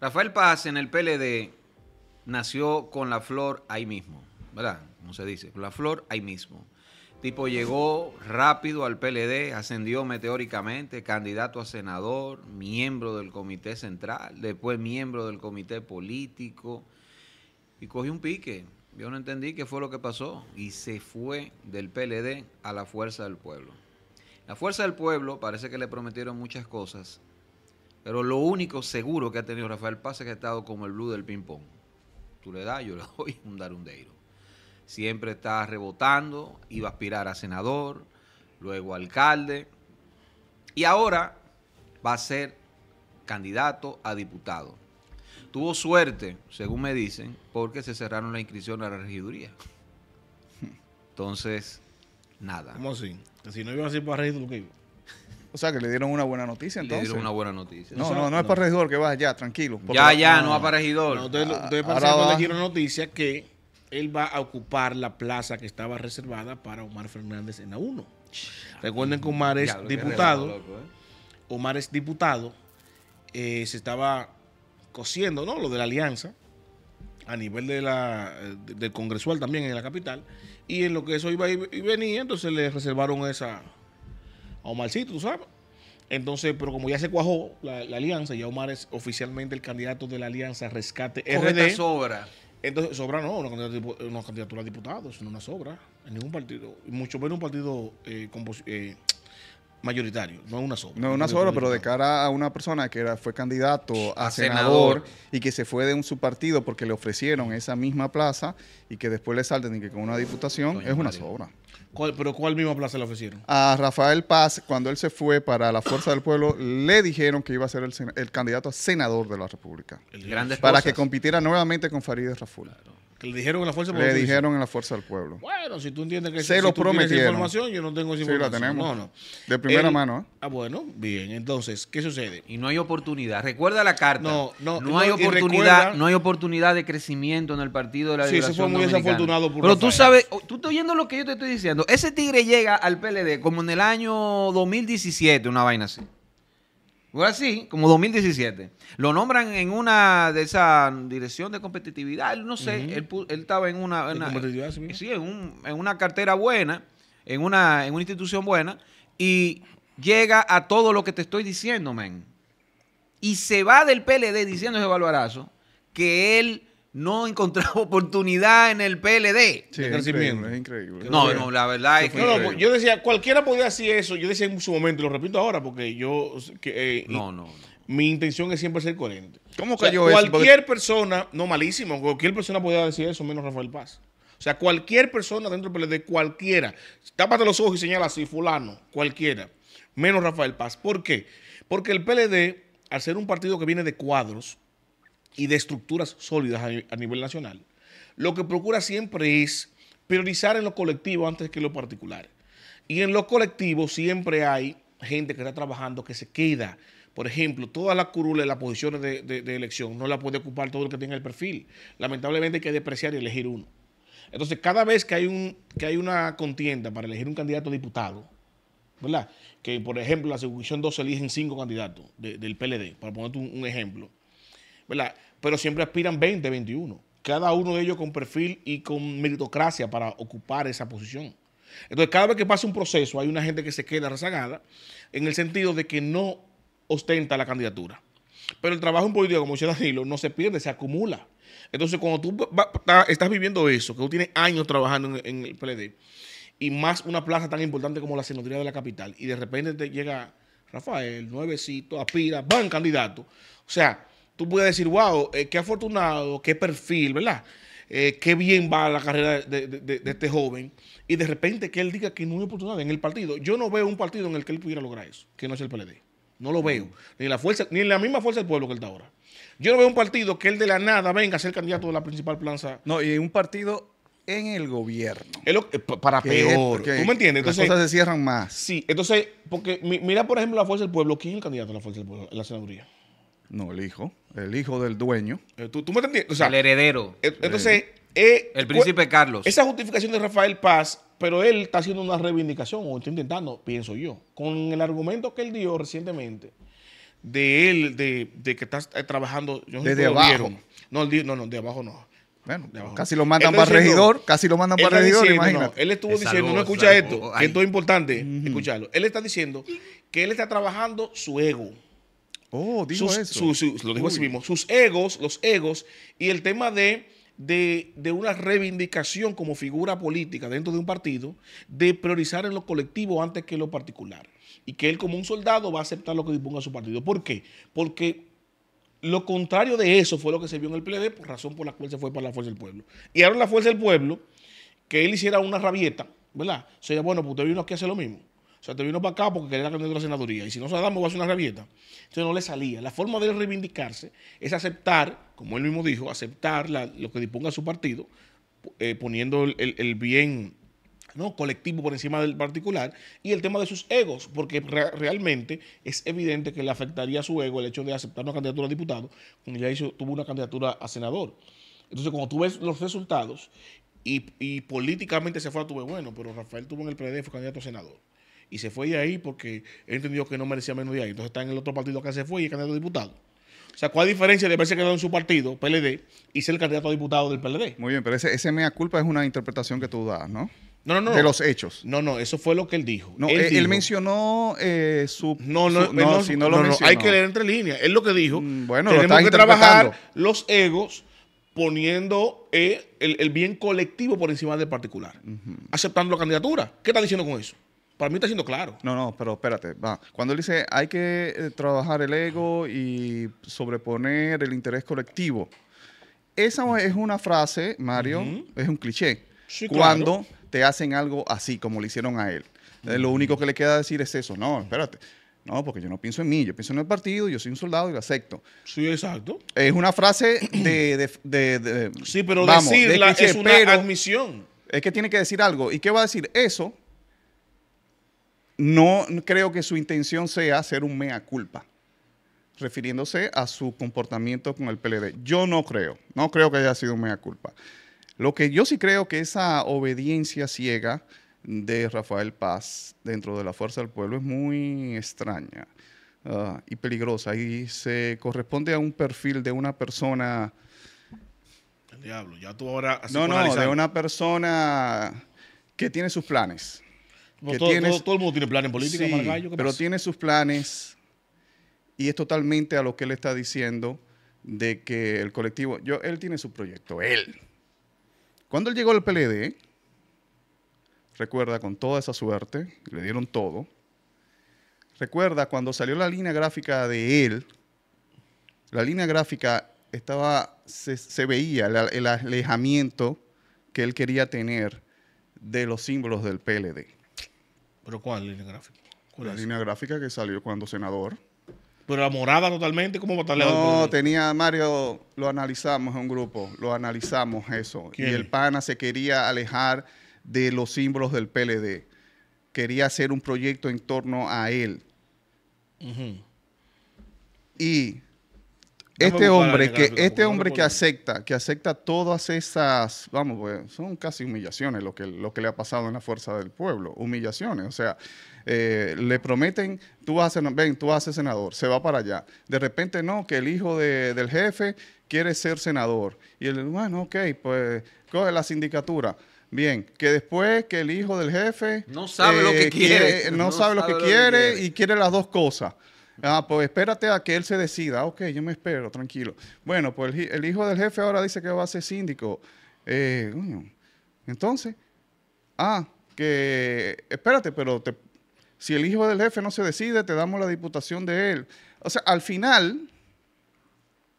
Rafael Paz en el PLD nació con la flor ahí mismo, ¿verdad? Como se dice, con la flor ahí mismo. Tipo llegó rápido al PLD, ascendió meteóricamente, candidato a senador, miembro del comité central, después miembro del comité político y cogió un pique. Yo no entendí qué fue lo que pasó y se fue del PLD a la Fuerza del Pueblo. La Fuerza del Pueblo parece que le prometieron muchas cosas pero lo único seguro que ha tenido Rafael Paz es que ha estado como el blue del ping-pong. Tú le das, yo le doy un darundeiro. Siempre está rebotando, iba a aspirar a senador, luego alcalde. Y ahora va a ser candidato a diputado. Tuvo suerte, según me dicen, porque se cerraron las inscripciones a la regiduría. Entonces, nada. ¿Cómo así? Si no iba a ser para regidor, ¿qué iba? O sea, que le dieron una buena noticia entonces. Le dieron una buena noticia. No, no, no, es para regidor que vaya ya, tranquilo. Ya, ya, no, es va para regidor. entonces, ah, le dieron noticia que él va a ocupar la plaza que estaba reservada para Omar Fernández en la 1. Recuerden que Omar es diputado. Eh. Omar es diputado. Eh, se estaba cosiendo, ¿no? Lo de la alianza a nivel de la, del congresual también en la capital. Y en lo que eso iba y venía, entonces le reservaron esa a Omarcito, tú sabes. Entonces, pero como ya se cuajó la, alianza, ya Omar es oficialmente el candidato de la alianza Rescate Con RD. sobra. Entonces, sobra no, una candidatura, a diputados, no una sobra en ningún partido, mucho menos un partido eh, eh, mayoritario, no una sola. No una sola, pero de cara a una persona que era, fue candidato a, senador, y que se fue de un partido porque le ofrecieron esa misma plaza y que después le salten y que con una diputación es una sobra. ¿Pero cuál misma plaza le ofrecieron? A Rafael Paz, cuando él se fue para la Fuerza del Pueblo, le dijeron que iba a ser el, candidato a senador de la República. El para que compitiera nuevamente con Farideh Raful le dijeron en la fuerza. Le dijeron en la fuerza del pueblo. Bueno, si tú entiendes que se si lo información, yo no tengo esa información. la tenemos. De primera mano. ¿eh? Ah, bueno, bien. Entonces, ¿qué sucede? Y no hay oportunidad. Recuerda la carta. No, no, no hay oportunidad. no hay oportunidad de crecimiento en el partido de la. Sí, eso fue muy desafortunado. Por Pero tú sabes, oh, tú estás oyendo lo que yo te estoy diciendo. Ese tigre llega al PLD como en el año 2017, una vaina así así, como 2017. Lo nombran en una de esa dirección de competitividad. no sé, él, estaba en una. En una sí, en, una cartera buena, en una, en una institución buena, y llega a todo lo que te estoy diciendo, men. Y se va del PLD diciendo ese balbarazo que él no encontraba oportunidad en el PLD. Sí, de Es increíble. No, no, la verdad es que. No, yo decía, cualquiera podía decir eso. Yo decía en su momento, y lo repito ahora, porque yo. Que, eh, no, no, Mi intención es siempre ser coherente. ¿Cómo cayó Cualquier persona, no malísimo, cualquier persona podía decir eso, menos Rafael Paz. O sea, cualquier persona dentro del PLD, cualquiera, tápate los ojos y señala así, fulano, cualquiera, menos Rafael Paz. ¿Por qué? Porque el PLD, al ser un partido que viene de cuadros, y de estructuras sólidas a, nivel nacional, lo que procura siempre es priorizar en lo colectivo antes que en lo particular. Y en lo colectivo siempre hay gente que está trabajando que se queda. Por ejemplo, todas la curula de las posiciones de, elección no la puede ocupar todo el que tenga el perfil. Lamentablemente hay que despreciar y elegir uno. Entonces, cada vez que hay, un, que hay una contienda para elegir un candidato a diputado, ¿verdad? Que, por ejemplo, la circunscripción 2 eligen cinco candidatos del PLD, para ponerte un ejemplo. ¿verdad? Pero siempre aspiran 20, 21. Cada uno de ellos con perfil y con meritocracia para ocupar esa posición. Entonces, cada vez que pasa un proceso, hay una gente que se queda rezagada en el sentido de que no ostenta la candidatura. Pero el trabajo en política, como decía Danilo, no se pierde, se acumula. Entonces, cuando tú estás viviendo eso, que tú tienes años trabajando en, el PLD, y más una plaza tan importante como la Senaduría de la Capital, y de repente te llega Rafael, nuevecito, aspira, van candidato. O sea, tú puedes decir, wow, eh, qué afortunado, qué perfil, ¿verdad? Eh, qué bien va la carrera de, este joven. Y de repente que él diga que no hay oportunidad en el partido. Yo no veo un partido en el que él pudiera lograr eso, que no es el PLD. No lo veo. Mm. Ni la fuerza, ni la misma fuerza del pueblo que él está ahora. Yo no veo un partido que él de la nada venga a ser candidato de la principal planza. No, y un partido en el gobierno. para peor. ¿Tú me entiendes? Entonces, las cosas se cierran más. Sí, entonces, porque mira, por ejemplo, la Fuerza del Pueblo. ¿Quién es el candidato a la Fuerza del Pueblo? La senaduría. No, el hijo. El hijo del dueño. Eh, ¿Tú, me entiendes? el heredero. Eh, entonces. Eh, el príncipe Carlos. Esa justificación de Rafael Paz, pero él está haciendo una reivindicación, o está intentando, pienso yo, con el argumento que él dio recientemente de él, de, que está trabajando. Yo Desde abajo. No, no, de abajo no. Bueno, abajo casi lo mandan para regidor, casi lo mandan para regidor, imagínate. él estuvo diciendo, no escucha esto, que esto es importante, escucharlo. Él está diciendo que él está trabajando su ego. Oh, sus, lo dijo así mismo. Sus egos, los egos y el tema de, una reivindicación como figura política dentro de un partido de priorizar en lo colectivo antes que en lo particular. Y que él como un soldado va a aceptar lo que disponga su partido. ¿Por qué? Porque lo contrario de eso fue lo que se vio en el PLD, por razón por la cual se fue para la Fuerza del Pueblo. Y ahora la Fuerza del Pueblo, que él hiciera una rabieta, ¿verdad? O sea, bueno, pues usted vino aquí a hacer lo mismo. O sea, te vino para acá porque quería la candidatura a la senaduría. Y si no se la damos, va a hacer una rabieta. Entonces no le salía. La forma de él reivindicarse es aceptar, como él mismo dijo, aceptar lo que disponga su partido, eh, poniendo el, bien ¿no? colectivo por encima del particular, y el tema de sus egos, porque realmente es evidente que le afectaría a su ego el hecho de aceptar una candidatura a diputado, cuando ya hizo, tuvo una candidatura a senador. Entonces, cuando tú ves los resultados y, políticamente se fue, tuve bueno, pero Rafael tuvo en el PDF, fue candidato a senador y se fue de ahí porque él entendió que no merecía menos de ahí. Entonces está en el otro partido que se fue y es candidato a diputado. O sea, ¿cuál es la diferencia de haberse quedado en su partido, PLD, y ser el candidato a diputado del PLD? Muy bien, pero ese, mea culpa es una interpretación que tú das, ¿no? No, no, no. De los hechos. No, no, eso fue lo que él dijo. No, él, eh, mencionó eh, su. No, no, no, no, no, Hay que leer entre líneas. Él lo que dijo. Mm, bueno, tenemos que trabajar los egos poniendo eh, el, bien colectivo por encima del particular, aceptando la candidatura. ¿Qué está diciendo con eso? Para mí está siendo claro. No, no, pero espérate. Va. Cuando él dice hay que eh, trabajar el ego y sobreponer el interés colectivo, esa es una frase, Mario, es un cliché. Cuando te hacen algo así, como le hicieron a él. Eh, lo único que le queda decir es eso. No, espérate. No, porque yo no pienso en mí, yo pienso en el partido, yo soy un soldado y lo acepto. Sí, exacto. Es una frase de... de, sí, pero decirla es una admisión. Es que tiene que decir algo. ¿Y qué va a decir? Eso no creo que su intención sea hacer un mea culpa, refiriéndose a su comportamiento con el PLD. Yo no creo, no creo que haya sido un mea culpa. Lo que yo sí creo que esa obediencia ciega de Rafael Paz dentro de la Fuerza del Pueblo es muy extraña ah, y peligrosa y se corresponde a un perfil de una persona... El diablo, ya tú ahora... no, no, de una persona que tiene sus planes todo, el mundo tiene planes políticos pero tiene sus planes y es totalmente a lo que él está diciendo de que el colectivo, yo, él tiene su proyecto, él. Cuando él llegó al PLD, recuerda con toda esa suerte, le dieron todo. Recuerda cuando salió la línea gráfica de él, la línea gráfica estaba, se, veía el alejamiento que él quería tener de los símbolos del PLD. ¿Pero cuál línea gráfica? la línea gráfica que salió cuando senador. Pero la morada totalmente, ¿cómo va a estar No, tenía Mario, lo analizamos en un grupo, lo analizamos eso. Y el PANA se quería alejar de los símbolos del PLD. Quería hacer un proyecto en torno a él. Y este, este hombre que este hombre que acepta que acepta todas esas vamos pues, son casi humillaciones lo que lo que le ha pasado en la fuerza del pueblo humillaciones o sea eh, le prometen tú vas ven tú haces senador se va para allá de repente no que el hijo de, del jefe quiere ser senador y el, bueno ok pues coge la sindicatura Bien, que después que el hijo del jefe no sabe lo que eh, quiere, no, sabe, lo, que quiere y quiere las dos cosas. Ah, pues espérate a que él se decida. Ah, ok, yo me espero, tranquilo. Bueno, pues el, hijo del jefe ahora dice que va a ser síndico. Eh, entonces, ah, que espérate, pero si el hijo del jefe no se decide, te damos la diputación de él. O sea, al final,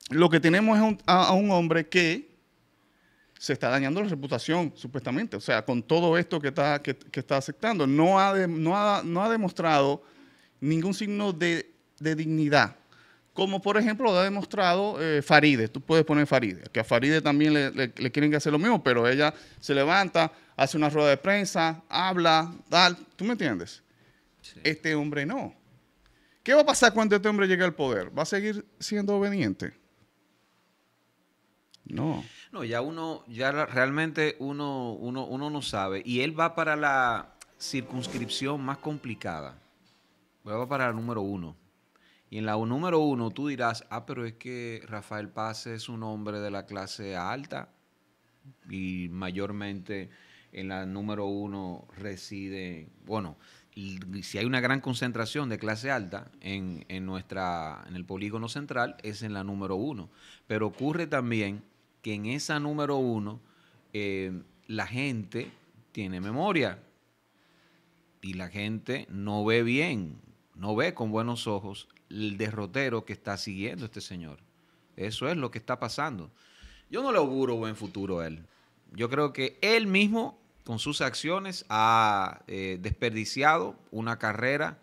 lo que tenemos es a, un hombre que se está dañando la reputación, supuestamente. O sea, con todo esto que está, que, está aceptando. no, ha, no ha demostrado ningún signo de de dignidad. Como por ejemplo lo ha demostrado eh, Faride, tú puedes poner Faride, que a Faride también le, quieren que hacer lo mismo, pero ella se levanta, hace una rueda de prensa, habla, tal, ¿tú me entiendes? Este hombre no. ¿Qué va a pasar cuando este hombre llegue al poder? ¿Va a seguir siendo obediente? No. No, ya uno, ya realmente uno, uno, uno no sabe. Y él va para la circunscripción más complicada. Va para el número uno. Y en la número uno tú dirás, ah, pero es que Rafael Paz es un hombre de la clase alta y mayormente en la número uno reside, bueno, si hay una gran concentración de clase alta en, nuestra, en el polígono central, es en la número uno. Pero ocurre también que en esa número uno eh, la gente tiene memoria y la gente no ve bien, no ve con buenos ojos el derrotero que está siguiendo este señor. Eso es lo que está pasando. Yo no le auguro buen futuro a él. Yo creo que él mismo, con sus acciones, ha eh, desperdiciado una carrera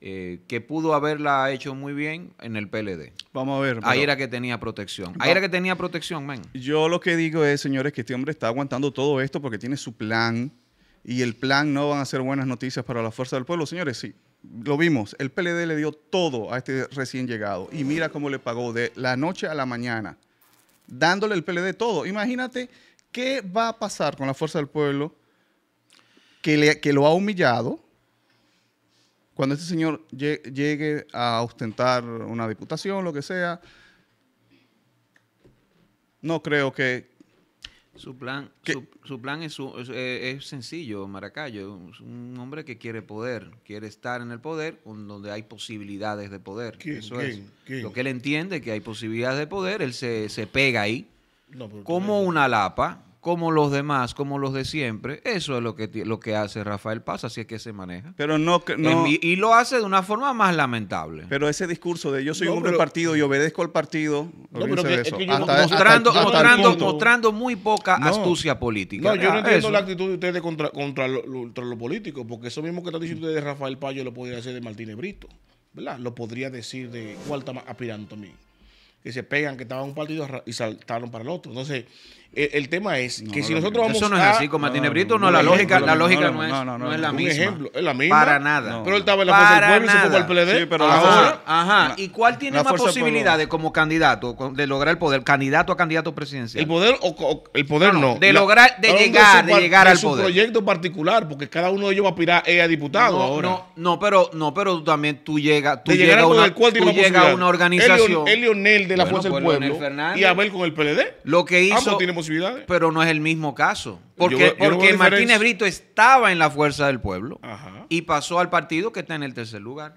eh, que pudo haberla hecho muy bien en el PLD. Vamos a ver. Ahí era que tenía protección. Ahí era que tenía protección, men. Yo lo que digo es, señores, que este hombre está aguantando todo esto porque tiene su plan y el plan no van a ser buenas noticias para la fuerza del pueblo. Señores, sí, lo vimos, el PLD le dio todo a este recién llegado y mira cómo le pagó de la noche a la mañana, dándole el PLD todo. Imagínate qué va a pasar con la fuerza del pueblo que, le, que lo ha humillado cuando este señor llegue a ostentar una diputación, lo que sea. No creo que, su plan, su, su, plan es, su, eh, sencillo, Maracayo. Es un hombre que quiere poder, quiere estar en el poder donde hay posibilidades de poder. Eso es. Lo que él entiende que hay posibilidades de poder, él se, pega ahí. como una lapa, como los demás, como los de siempre. Eso es lo que, lo que hace Rafael Paz, así es que se maneja. Pero no, no y, lo hace de una forma más lamentable. Pero ese discurso de yo soy un hombre del partido y obedezco al partido, mostrando, muy poca astucia política. No, yo no ah, entiendo la actitud de ustedes contra, los lo, político, políticos, porque eso mismo que están diciendo ustedes de Rafael Paz, yo lo podría decir de Martínez Brito, ¿verdad? Lo podría decir de cuál está aspirando Que se pegan, que estaban un partido y saltaron para el otro. Entonces, el, tema es que si nosotros vamos a... Eso no es así, con Martínez Brito, no, la lógica, la lógica no, es, no, es la misma. es la misma. Para nada. Pero él estaba en la Fuerza del Pueblo y se fue al PLD. pero ahora... Ajá, ¿y cuál tiene más posibilidades como candidato de lograr el poder, candidato a candidato presidencial? El poder o, el poder no. De lograr, de llegar, de llegar al poder. Es un proyecto particular, porque cada uno de ellos va a pirar a diputado ahora. No, pero no, pero también tú llegas, tú llegas a una organización. El Leonel de la Fuerza del Pueblo y Abel con el PLD. Lo que hizo pero no es el mismo caso. Porque, Martínez Brito estaba en la fuerza del pueblo y pasó al partido que está en el tercer lugar.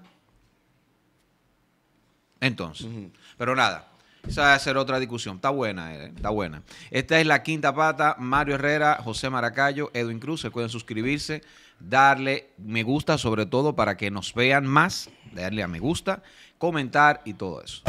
Entonces, pero nada, esa va a ser otra discusión. Está buena, eh, está buena. Esta es la quinta pata. Mario Herrera, José Maracayo, Edwin Cruz. Se pueden suscribirse, darle me gusta, sobre todo para que nos vean más. Darle a me gusta, comentar y todo eso.